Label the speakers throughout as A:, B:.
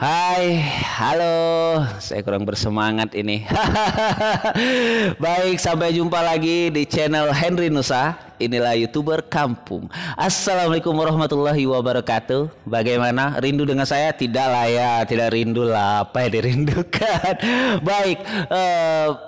A: Hai, halo. Saya kurang bersemangat ini. Baik, sampai jumpa lagi di channel Henry Nusa. Inilah YouTuber kampung. Assalamualaikum warahmatullahi wabarakatuh. Bagaimana? Rindu dengan saya? Tidak lah ya, tidak rindu lah. Apa yang dirindukan? Baik, uh,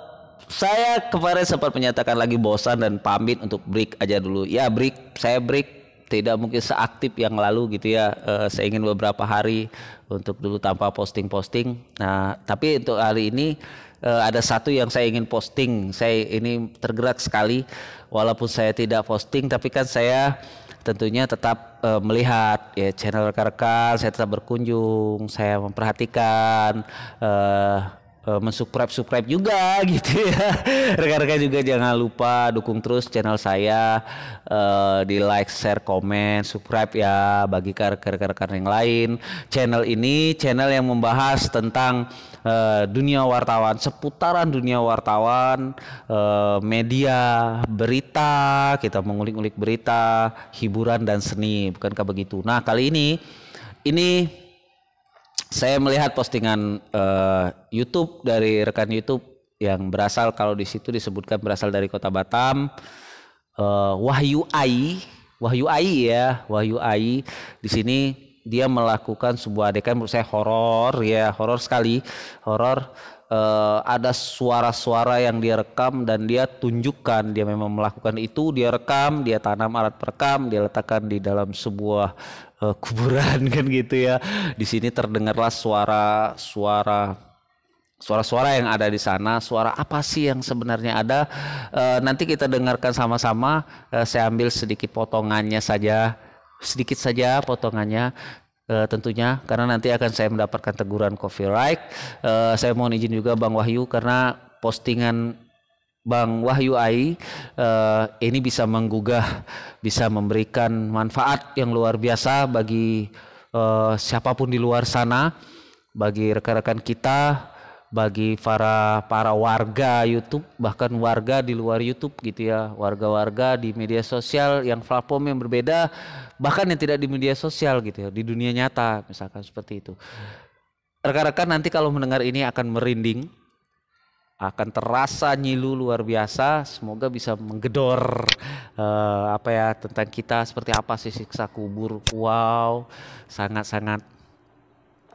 A: saya kemarin sempat menyatakan lagi bosan dan pamit untuk break aja dulu. Ya break, saya break tidak mungkin seaktif yang lalu gitu ya. E, saya ingin beberapa hari untuk dulu tanpa posting-posting. Nah, tapi untuk hari ini e, ada satu yang saya ingin posting. Saya ini tergerak sekali walaupun saya tidak posting tapi kan saya tentunya tetap e, melihat ya channel rekan-rekan, saya tetap berkunjung, saya memperhatikan e, uh, eh, mensubscribe subscribe juga gitu ya rekan-rekan juga jangan lupa dukung terus channel saya uh, di like share komen subscribe ya bagi rekan-rekan yang lain channel ini channel yang membahas tentang uh, dunia wartawan seputaran dunia wartawan uh, media berita kita mengulik-ulik berita hiburan dan seni bukankah begitu nah kali ini ini saya melihat postingan uh, YouTube dari rekan YouTube yang berasal kalau di situ disebutkan berasal dari kota Batam uh, Wahyu Ai Wahyu Ai ya Wahyu Ai di sini dia melakukan sebuah adegan menurut saya horor ya horor sekali horor uh, ada suara-suara yang dia rekam dan dia tunjukkan dia memang melakukan itu dia rekam dia tanam alat perekam dia letakkan di dalam sebuah uh, kuburan kan gitu ya di sini terdengarlah suara suara suara-suara yang ada di sana suara apa sih yang sebenarnya ada uh, nanti kita dengarkan sama-sama uh, saya ambil sedikit potongannya saja sedikit saja potongannya Uh, tentunya karena nanti akan saya mendapatkan teguran copyright. Uh, saya mohon izin juga Bang Wahyu karena postingan Bang Wahyu Ai uh, ini bisa menggugah, bisa memberikan manfaat yang luar biasa bagi siapapun di luar sana, bagi rekan-rekan kita bagi para para warga YouTube bahkan warga di luar YouTube gitu ya warga-warga di media sosial yang platform yang berbeda bahkan yang tidak di media sosial gitu ya di dunia nyata misalkan seperti itu rekan-rekan nanti kalau mendengar ini akan merinding akan terasa nyilu luar biasa semoga bisa menggedor uh, apa ya tentang kita seperti apa sih siksa kubur wow sangat-sangat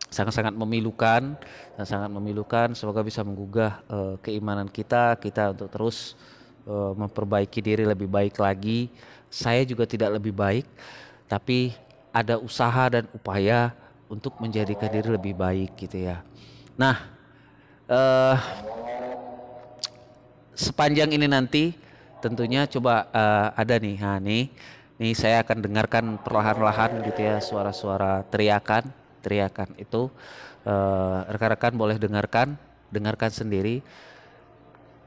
A: sangat-sangat memilukan dan sangat memilukan semoga bisa menggugah uh, keimanan kita kita untuk terus uh, memperbaiki diri lebih baik lagi saya juga tidak lebih baik tapi ada usaha dan upaya untuk menjadikan diri lebih baik gitu ya nah uh, sepanjang ini nanti tentunya coba uh, ada nih nah, nih nih saya akan dengarkan perlahan-lahan gitu ya suara-suara teriakan diteriakan itu eh, rekan-rekan boleh dengarkan, dengarkan sendiri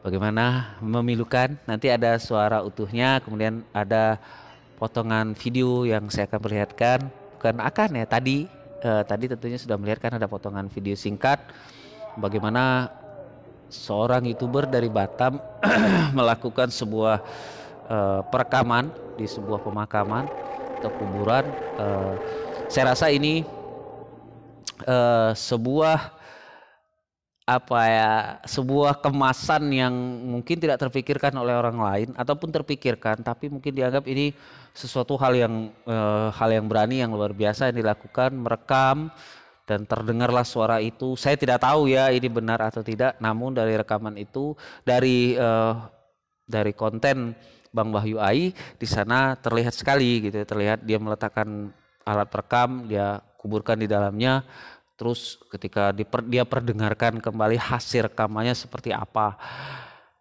A: bagaimana memilukan. Nanti ada suara utuhnya, kemudian ada potongan video yang saya akan perlihatkan. Bukan akan ya, tadi uh, tadi tentunya sudah melihatkan ada potongan video singkat bagaimana seorang youtuber dari Batam melakukan sebuah uh, perekaman di sebuah pemakaman atau kuburan. uh, saya rasa ini uh, sebuah apa ya sebuah kemasan yang mungkin tidak terpikirkan oleh orang lain ataupun terpikirkan tapi mungkin dianggap ini sesuatu hal yang uh, hal yang berani yang luar biasa yang dilakukan merekam dan terdengarlah suara itu saya tidak tahu ya ini benar atau tidak namun dari rekaman itu dari uh, dari konten Bang Wahyu Ai di sana terlihat sekali gitu ya, terlihat dia meletakkan alat rekam dia kuburkan di dalamnya terus ketika diper, dia perdengarkan kembali hasil rekamannya seperti apa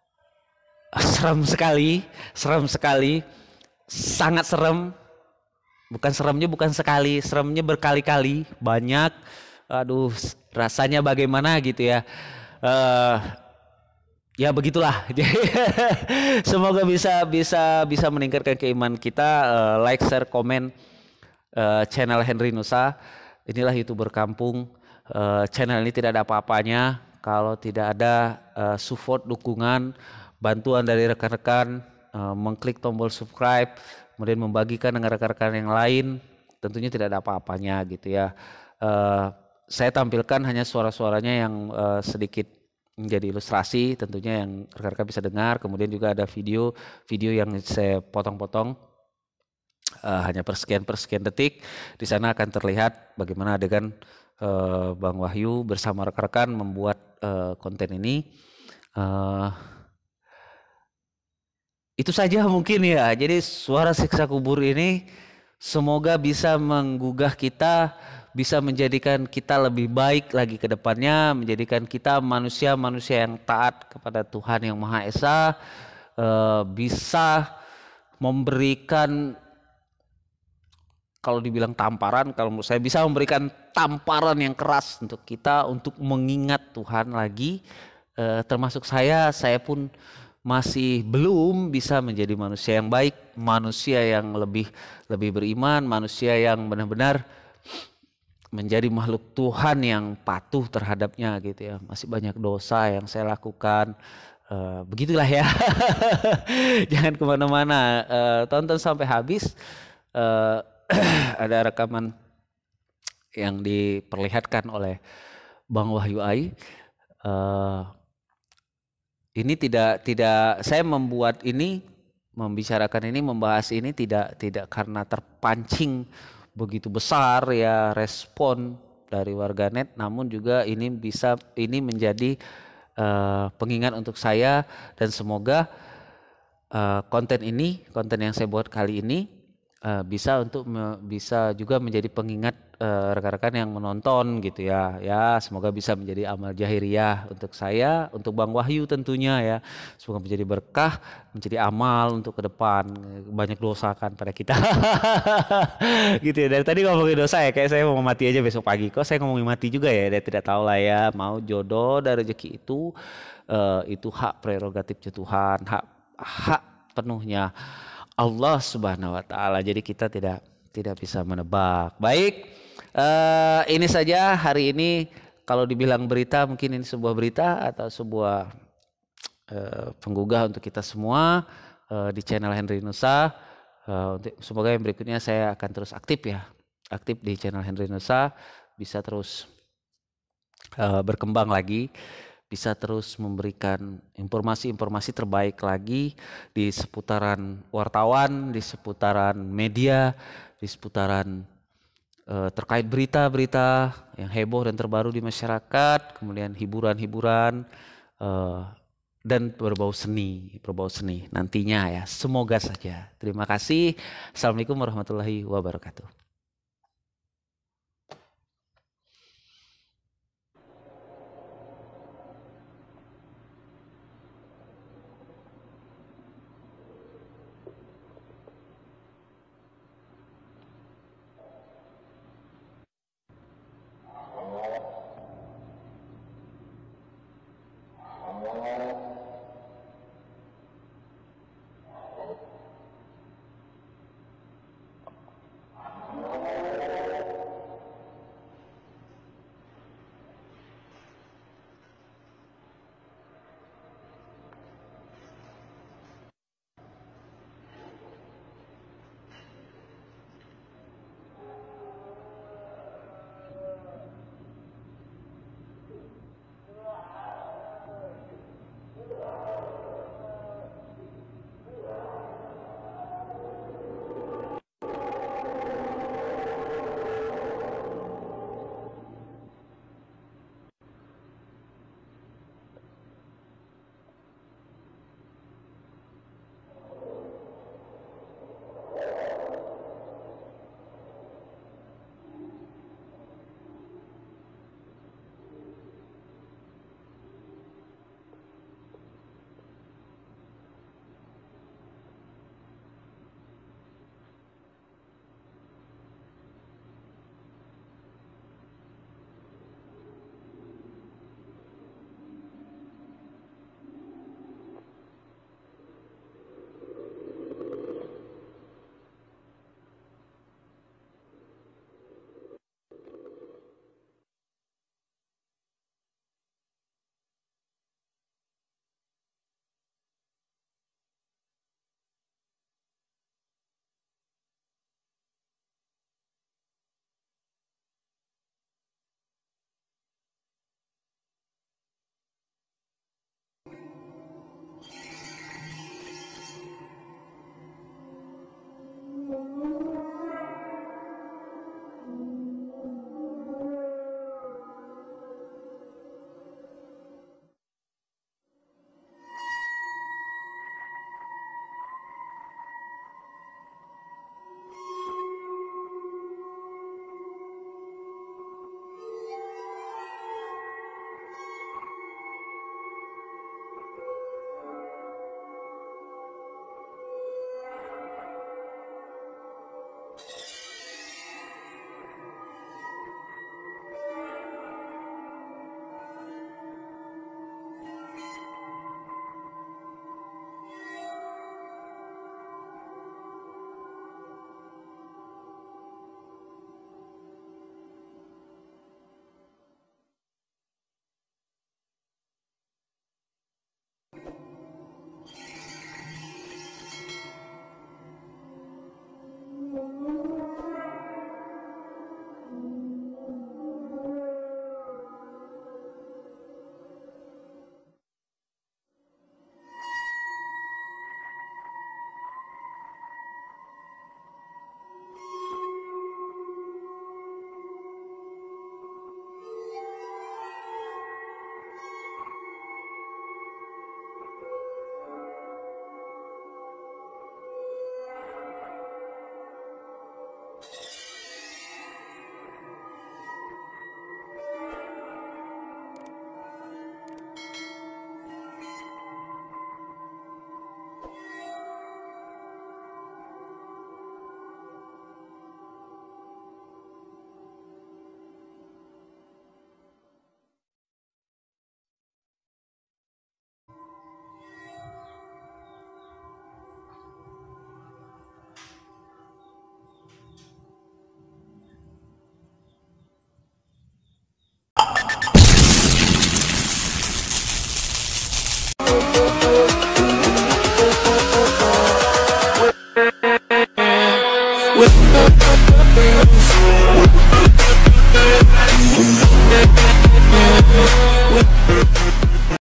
A: serem sekali serem sekali sangat serem bukan seremnya bukan sekali seremnya berkali-kali banyak aduh rasanya bagaimana gitu ya uh, ya begitulah semoga bisa bisa bisa meningkatkan keimanan kita eh, like share komen uh, channel Henry Nusa. Inilah youtuber kampung. Uh, channel ini tidak ada apa-apanya kalau tidak ada uh, support, dukungan, bantuan dari rekan-rekan uh, mengklik tombol subscribe, kemudian membagikan dengan rekan-rekan yang lain. Tentunya tidak ada apa-apanya gitu ya. Uh, saya tampilkan hanya suara-suaranya yang uh, sedikit menjadi ilustrasi tentunya yang rekan-rekan bisa dengar kemudian juga ada video video yang saya potong-potong uh, hanya persekian persekian detik di sana akan terlihat bagaimana dengan uh, eh, Bang Wahyu bersama rekan-rekan membuat uh, konten ini uh, itu saja mungkin ya jadi suara siksa kubur ini semoga bisa menggugah kita bisa menjadikan kita lebih baik lagi ke depannya menjadikan kita manusia-manusia yang taat kepada Tuhan yang Maha Esa bisa memberikan kalau dibilang tamparan, kalau menurut saya bisa memberikan tamparan yang keras untuk kita untuk mengingat Tuhan lagi. E, termasuk saya, saya pun masih belum bisa menjadi manusia yang baik, manusia yang lebih lebih beriman, manusia yang benar-benar menjadi makhluk Tuhan yang patuh terhadapnya gitu ya. Masih banyak dosa yang saya lakukan. E, begitulah ya. Jangan kemana-mana. E, tonton sampai habis. E, ada rekaman yang diperlihatkan oleh Bang Wahyu Ai. Uh, ini tidak tidak saya membuat ini membicarakan ini membahas ini tidak tidak karena terpancing begitu besar ya respon dari warganet namun juga ini bisa ini menjadi uh, pengingat untuk saya dan semoga uh, konten ini konten yang saya buat kali ini uh, bisa untuk me, bisa juga menjadi pengingat eh, rekan-rekan uh, yang menonton gitu ya. Ya, semoga bisa menjadi amal jahiriyah untuk saya, untuk Bang Wahyu tentunya ya. Semoga menjadi berkah, menjadi amal untuk ke depan. Banyak dosa kan pada kita. gitu ya. Dari tadi ngomongin dosa ya, kayak saya mau mati aja besok pagi. Kok saya ngomongin mati juga ya? Dia tidak tahu lah ya, mau jodoh dari rezeki itu uh, itu hak prerogatif Tuhan, hak hak penuhnya. Allah Subhanahu wa taala. Jadi kita tidak tidak bisa menebak. Baik, uh, ini saja hari ini kalau dibilang berita mungkin ini sebuah berita atau sebuah uh, penggugah untuk kita semua uh, di channel Henry Nusa. Uh, semoga yang berikutnya saya akan terus aktif ya, aktif di channel Henry Nusa bisa terus uh, berkembang lagi bisa terus memberikan informasi-informasi terbaik lagi di seputaran wartawan, di seputaran media, di seputaran eh, terkait berita-berita yang heboh dan terbaru di masyarakat, kemudian hiburan-hiburan eh, dan berbau seni, berbau seni nantinya ya. Semoga saja. Terima kasih. Assalamualaikum warahmatullahi wabarakatuh.